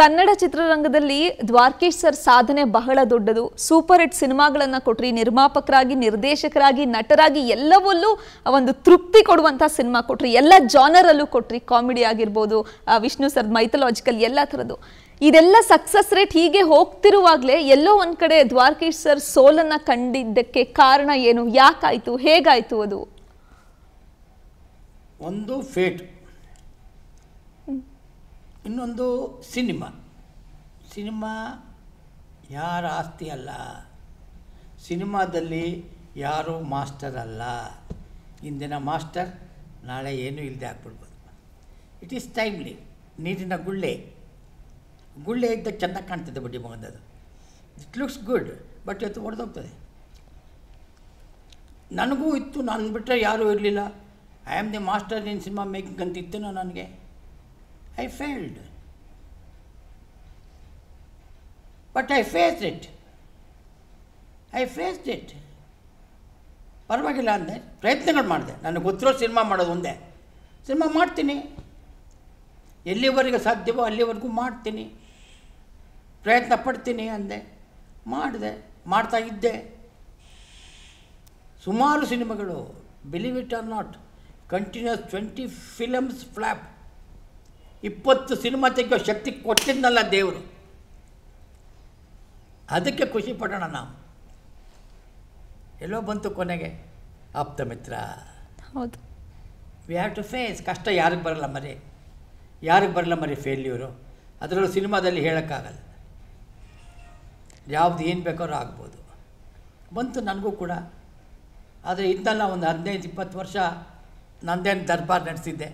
ಕನ್ನಡ ಚಿತ್ರರಂಗದಲ್ಲಿ ದ್ವಾರಕೇಶ್ ಸರ್ ಸಾಧನೆ ಬಹಳ ದೊಡ್ಡದು ಸೂಪರ್ ಹಿಟ್ ಸಿನಿಮಾಗಳನ್ನ ಕೊಟ್ರಿ ನಿರ್ಮಾಪಕರಾಗಿ ನಿರ್ದೇಶಕರಾಗಿ ನಟರಾಗಿ ಎಲ್ಲವಲ್ಲೂ ಒಂದು ತೃಪ್ತಿ ಕೊಡುವಂಥ ಸಿನಿಮಾ ಕೊಟ್ರಿ ಎಲ್ಲ ಜಾನರಲ್ಲೂ ಕೊಟ್ರಿ ಕಾಮಿಡಿ ಆಗಿರ್ಬೋದು ವಿಷ್ಣು ಸರ್ ಮೈಥಲಾಜಿಕಲ್ ಎಲ್ಲ ಥರದ್ದು ಇದೆಲ್ಲ ಸಕ್ಸಸ್ ರೇಟ್ ಹೀಗೆ ಹೋಗ್ತಿರುವಾಗಲೇ ಎಲ್ಲೋ ಒಂದ್ ಕಡೆ ದ್ವಾರಕೀಶ್ ಸರ್ ಸೋಲನ್ನು ಕಂಡಿದ್ದಕ್ಕೆ ಕಾರಣ ಏನು ಯಾಕಾಯ್ತು ಹೇಗಾಯ್ತು ಅದು ಒಂದು ಫೇಟ್ ಇನ್ನೊಂದು ಸಿನಿಮಾ ಸಿನಿಮಾ ಯಾರ ಆಸ್ತಿ ಅಲ್ಲ ಸಿನಿಮಾದಲ್ಲಿ ಯಾರೂ ಮಾಸ್ಟರ್ ಅಲ್ಲ ಇಂದಿನ ಮಾಸ್ಟರ್ ನಾಳೆ ಏನೂ ಇಲ್ಲದೆ ಆಗ್ಬಿಡ್ಬೋದು ಇಟ್ ಈಸ್ ಟೈಮ್ಲಿ ನೀರಿನ ಗುಳ್ಳೆ ಗುಳ್ಳೆ ಇದ್ದ ಚೆನ್ನಾಗಿ ಕಾಣ್ತದೆ ಬಡ್ಡಿ ಮಗಂದದು ಇಟ್ ಲುಕ್ಸ್ ಗುಡ್ ಬಟ್ ಇವತ್ತು ಹೊಡೆದೋಗ್ತದೆ ನನಗೂ ಇತ್ತು ನಾನು ಬಿಟ್ಟರೆ ಯಾರೂ ಇರಲಿಲ್ಲ I am the master in cinema making ಅಂತ ಇತ್ತು ನನಗೆ I failed. But I faced it. I faced it ಪರವಾಗಿಲ್ಲ ಅಂದೆ ಪ್ರಯತ್ನಗಳು ಮಾಡಿದೆ ನನಗೆ ಗೊತ್ತಿರೋ ಸಿನಿಮಾ ಮಾಡೋದು ಒಂದೇ ಸಿನಿಮಾ ಮಾಡ್ತೀನಿ ಎಲ್ಲಿವರೆಗೂ ಸಾಧ್ಯವೋ ಅಲ್ಲಿವರೆಗೂ ಮಾಡ್ತೀನಿ ಪ್ರಯತ್ನ ಪಡ್ತೀನಿ ಅಂದೆ ಮಾಡಿದೆ ಮಾಡ್ತಾ ಇದ್ದೆ ಸುಮಾರು ಸಿನಿಮಾಗಳು believe it or not continuous twenty films flop ಇಪ್ಪತ್ತು ಸಿನಿಮಾ ತೆಗೆಯೋ ಶಕ್ತಿ ಕೊಟ್ಟಿದ್ನಲ್ಲ ದೇವರು ಅದಕ್ಕೆ ಖುಷಿ ಪಡೋಣ ನಾವು ಎಲ್ಲೋ ಬಂತು ಕೊನೆಗೆ ಆಪ್ತ ಮಿತ್ರ ಹೌದು ವಿ ಹ್ಯಾವ್ ಟು ಫೇಸ್ ಕಷ್ಟ ಯಾರಿಗೆ ಬರಲ್ಲ ಮರಿ ಯಾರಿಗೆ ಬರಲ್ಲ ಮರಿ ಫೇಲ್ಯೂರು ಅದರಲ್ಲೂ ಸಿನಿಮಾದಲ್ಲಿ ಹೇಳೋಕ್ಕಾಗಲ್ಲ ಯಾವ್ದು ಏನು ಬೇಕಾದ್ರೂ ಆಗ್ಬೋದು ಬಂತು ನನಗೂ ಕೂಡ ಆದರೆ ಇದ್ದಲ್ಲ ಒಂದು ಹದಿನೈದು ಇಪ್ಪತ್ತು ವರ್ಷ ನಂದೇನು ದರ್ಬಾರ್ ನಡೆಸಿದ್ದೆ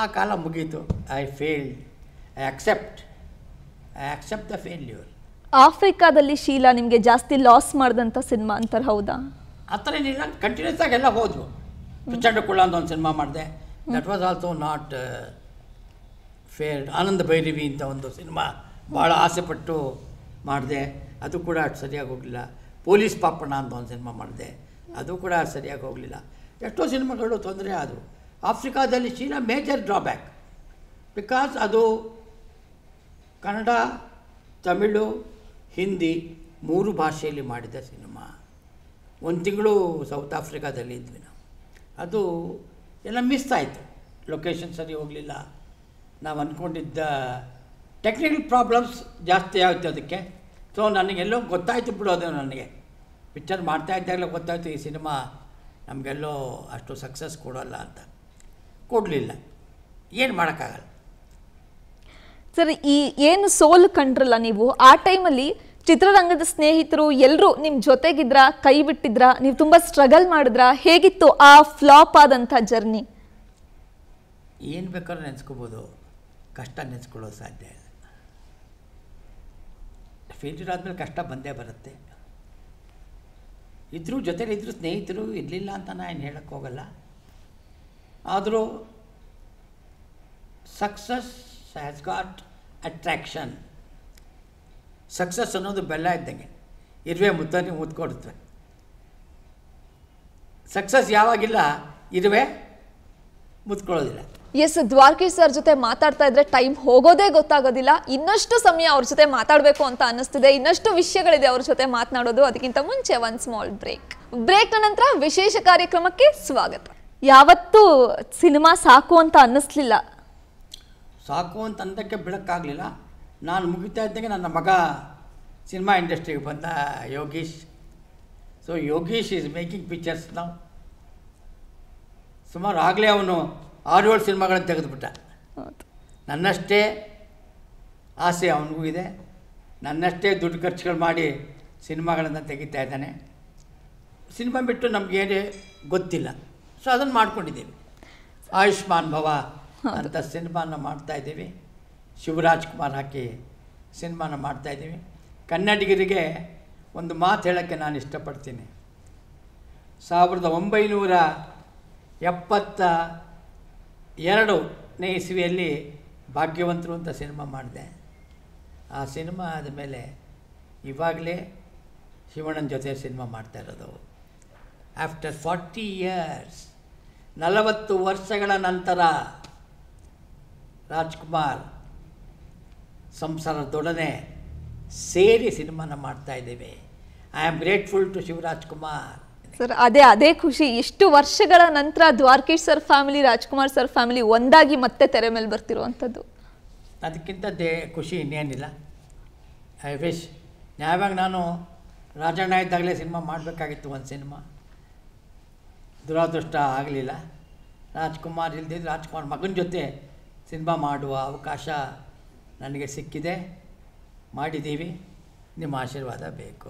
ಆ ಕಾಲ ಮುಗೀತು I failed I accept I accept the failure ಆಫ್ರಿಕಾದಲ್ಲಿ ಶೀಲಾ ನಿಮಗೆ ಜಾಸ್ತಿ ಲಾಸ್ ಮಾಡಿದಂಥ ಸಿನಿಮಾ ಅಂತಾರೆ ಹೌದಾ ಆ ಥರ ಏನಿಲ್ಲ ಕಂಟಿನ್ಯೂಸ್ ಆಗಿ ಎಲ್ಲ ಹೋದ್ವು ಪ್ರಚಂಡಕುಳ ಅಂತ ಒಂದು ಸಿನಿಮಾ ಮಾಡಿದೆ that was also not fair Ananda Bhairavi ಅಂತ ಒಂದು ಸಿನಿಮಾ ಭಾಳ ಆಸೆಪಟ್ಟು ಮಾಡಿದೆ ಅದು ಕೂಡ ಸರಿಯಾಗಿ ಹೋಗಲಿಲ್ಲ ಪೊಲೀಸ್ ಪಾಪಣ ಅಂತ ಒಂದು ಸಿನಿಮಾ ಮಾಡಿದೆ ಅದು ಕೂಡ ಸರಿಯಾಗಿ ಹೋಗಲಿಲ್ಲ ಎಷ್ಟೋ ಸಿನಿಮಾಗಳು ತೊಂದರೆ ಆದವು ಆಫ್ರಿಕಾದಲ್ಲಿ ಚೀನಾ ಮೇಜರ್ ಡ್ರಾಬ್ಯಾಕ್ ಬಿಕಾಸ್ ಅದು ಕನ್ನಡ ತಮಿಳು ಹಿಂದಿ ಮೂರು ಭಾಷೆಯಲ್ಲಿ ಮಾಡಿದ ಸಿನಿಮಾ ಒಂದು ತಿಂಗಳು ಸೌತ್ ಆಫ್ರಿಕಾದಲ್ಲಿ ಇದ್ವಿ ನಾವು ಅದು ಎಲ್ಲ ಮಿಸ್ ಆಯಿತು ಲೊಕೇಶನ್ ಸರಿ ಹೋಗಲಿಲ್ಲ ನಾವು ಅಂದ್ಕೊಂಡಿದ್ದ ಟೆಕ್ನಿಕಲ್ ಪ್ರಾಬ್ಲಮ್ಸ್ ಜಾಸ್ತಿ ಆಯಿತು ಅದಕ್ಕೆ ಸೊ ನನಗೆಲ್ಲೋ ಗೊತ್ತಾಯಿತು ಬಿಡೋದು ನನಗೆ ಪಿಕ್ಚರ್ ಮಾಡ್ತಾ ಇದ್ದಾಗಲೇ ಗೊತ್ತಾಯಿತು ಈ ಸಿನಿಮಾ ನಮಗೆಲ್ಲೋ ಅಷ್ಟು ಸಕ್ಸಸ್ ಕೊಡೋಲ್ಲ ಅಂತ ಕೊಡಲಿಲ್ಲ ಏನು ಮಾಡೋಕ್ಕಾಗಲ್ಲ ಸರ್ ಈ ಏನು ಸೋಲು ಕಂಡ್ರಲ್ಲ ನೀವು ಆ ಟೈಮಲ್ಲಿ ಚಿತ್ರರಂಗದ ಸ್ನೇಹಿತರು ಎಲ್ಲರೂ ನಿಮ್ಮ ಜೊತೆಗಿದ್ರ ಕೈ ಬಿಟ್ಟಿದ್ರ ನೀವು ತುಂಬ ಸ್ಟ್ರಗಲ್ ಮಾಡಿದ್ರ ಹೇಗಿತ್ತು ಆ ಫ್ಲಾಪ್ ಆದಂಥ ಜರ್ನಿ ಏನು ಬೇಕಾದ್ರೂ ನೆನೆಸ್ಕೋಬೋದು ಕಷ್ಟ ನೆನೆಸ್ಕೊಳ್ಳೋದು ಸಾಧ್ಯ ಇಲ್ಲ ಫೇಲ್ಯೂರ್ ಆದಮೇಲೆ ಕಷ್ಟ ಬಂದೇ ಬರುತ್ತೆ ಇದ್ರೂ ಜೊತೆಲಿ ಇದ್ರು ಸ್ನೇಹಿತರು ಇರಲಿಲ್ಲ ಅಂತ ನಾನು ಹೇಳೋಕ್ಕೋಗಲ್ಲ ಆದರೂ success has got attraction success ಅನ್ನೋದು ಬೆಲ್ಲ ಇದ್ದಂಗೆ ಇರುವೆ ಮುತ್ತನಿ ಮುತ್ಕೊಡುತ್ತೆ ಸಕ್ಸಸ್ ಯಾವಾಗಿಲ್ಲ ಇರುವೆ ಮುದ್ಕೊಳ್ಳೋದಿಲ್ಲ ಎಸ್ ದ್ವಾರಕೀಶ್ ಸರ್ ಜೊತೆ ಮಾತಾಡ್ತಾ ಇದ್ರೆ ಟೈಮ್ ಹೋಗೋದೇ ಗೊತ್ತಾಗೋದಿಲ್ಲ ಇನ್ನಷ್ಟು ಸಮಯ ಅವ್ರ ಜೊತೆ ಮಾತಾಡಬೇಕು ಅಂತ ಅನ್ನಿಸ್ತಿದೆ ಇನ್ನಷ್ಟು ವಿಷಯಗಳಿದೆ ಅವ್ರ ಜೊತೆ ಮಾತನಾಡೋದು ಅದಕ್ಕಿಂತ ಮುಂಚೆ ಒನ್ ಸ್ಮಾಲ್ ಬ್ರೇಕ್ ಬ್ರೇಕ್ ನಂತರ ವಿಶೇಷ ಕಾರ್ಯಕ್ರಮಕ್ಕೆ ಸ್ವಾಗತ ಯಾವತ್ತೂ ಸಿನಿಮಾ ಸಾಕು ಅಂತ ಅನ್ನಿಸ್ಲಿಲ್ಲ ಸಾಕು ಅಂತ ಅಂದಕ್ಕೆ ಬಿಡೋಕ್ಕಾಗಲಿಲ್ಲ ನಾನು ಮುಗಿತಾ ಇದ್ದಂಗೆ ನನ್ನ ಮಗ ಸಿನಿಮಾ ಇಂಡಸ್ಟ್ರಿಗೆ ಬಂದ Yogish so Yogish is making pictures ನಾವು ಸುಮಾರು ಆಗಲೇ ಅವನು ಆರು ಏಳು ಸಿನಿಮಾಗಳನ್ನು ತೆಗೆದುಬಿಟ್ಟ ನನ್ನಷ್ಟೇ ಆಸೆ ಅವನಿಗೂ ಇದೆ ನನ್ನಷ್ಟೇ ದುಡ್ಡು ಖರ್ಚುಗಳು ಮಾಡಿ ಸಿನಿಮಾಗಳನ್ನು ತೆಗಿತಾ ಇದ್ದಾನೆ ಸಿನಿಮಾ ಬಿಟ್ಟು ನಮಗೇನೇ ಗೊತ್ತಿಲ್ಲ ಸೊ ಅದನ್ನು ಮಾಡ್ಕೊಂಡಿದ್ದೀವಿ ಆಯುಷ್ಮಾನ್ ಭವ ಅಂತ ಸಿನಿಮಾನ ಮಾಡ್ತಾ ಇದ್ದೀವಿ ಶಿವರಾಜ್ ಕುಮಾರ್ ಹಾಕಿ ಸಿನಿಮಾನ ಮಾಡ್ತಾ ಇದ್ದೀವಿ ಕನ್ನಡಿಗರಿಗೆ ಒಂದು ಮಾತು ಹೇಳೋಕ್ಕೆ ನಾನು ಇಷ್ಟಪಡ್ತೀನಿ ಸಾವಿರದ ಒಂಬೈನೂರ ಎಪ್ಪತ್ತ ಎರಡನೇ ಇಸ್ವಿಯಲ್ಲಿ ಭಾಗ್ಯವಂತರು ಅಂತ ಸಿನಿಮಾ ಮಾಡಿದೆ ಆ ಸಿನಿಮಾ ಆದಮೇಲೆ ಇವಾಗಲೇ ಶಿವಣ್ಣನ ಜೊತೆ ಸಿನಿಮಾ ಮಾಡ್ತಾ ಇರೋದು ಆಫ್ಟರ್ ಫಾರ್ಟಿ ಇಯರ್ಸ್ ನಲವತ್ತು ವರ್ಷಗಳ ನಂತರ ರಾಜ್ಕುಮಾರ್ ಸಂಸಾರದೊಡನೆ ಸೇರಿ ಸಿನಿಮಾನ ಮಾಡ್ತಾ ಇದ್ದೇವೆ I am grateful to Shivaraj Kumar sir ಅದೇ ಅದೇ ಖುಷಿ ಇಷ್ಟು ವರ್ಷಗಳ ನಂತರ Dwarakish sir family Rajkumar sir family ಒಂದಾಗಿ ಮತ್ತೆ ತೆರೆ ಮೇಲೆ ಬರ್ತಿರುವಂಥದ್ದು ಅದಕ್ಕಿಂತ ದೇ ಖುಷಿ ಇನ್ನೇನಿಲ್ಲ ಐ ವಿಶ್ ಯಾವಾಗ ನಾನು ರಾಜಣ್ಣ ಇದ್ದಾಗಲೇ ಸಿನಿಮಾ ಮಾಡಬೇಕಾಗಿತ್ತು ಒಂದು ಸಿನಿಮಾ ದುರಾದೃಷ್ಟ ಆಗಲಿಲ್ಲ ರಾಜ್ಕುಮಾರ್ ಇಲ್ಲದಿದ್ದು ರಾಜ್ಕುಮಾರ್ ಮಗನ ಜೊತೆ ಸಿನಿಮಾ ಮಾಡುವ ಅವಕಾಶ ನನಗೆ ಸಿಕ್ಕಿದೆ ಮಾಡಿದ್ದೀವಿ ನಿಮ್ಮ ಆಶೀರ್ವಾದ ಬೇಕು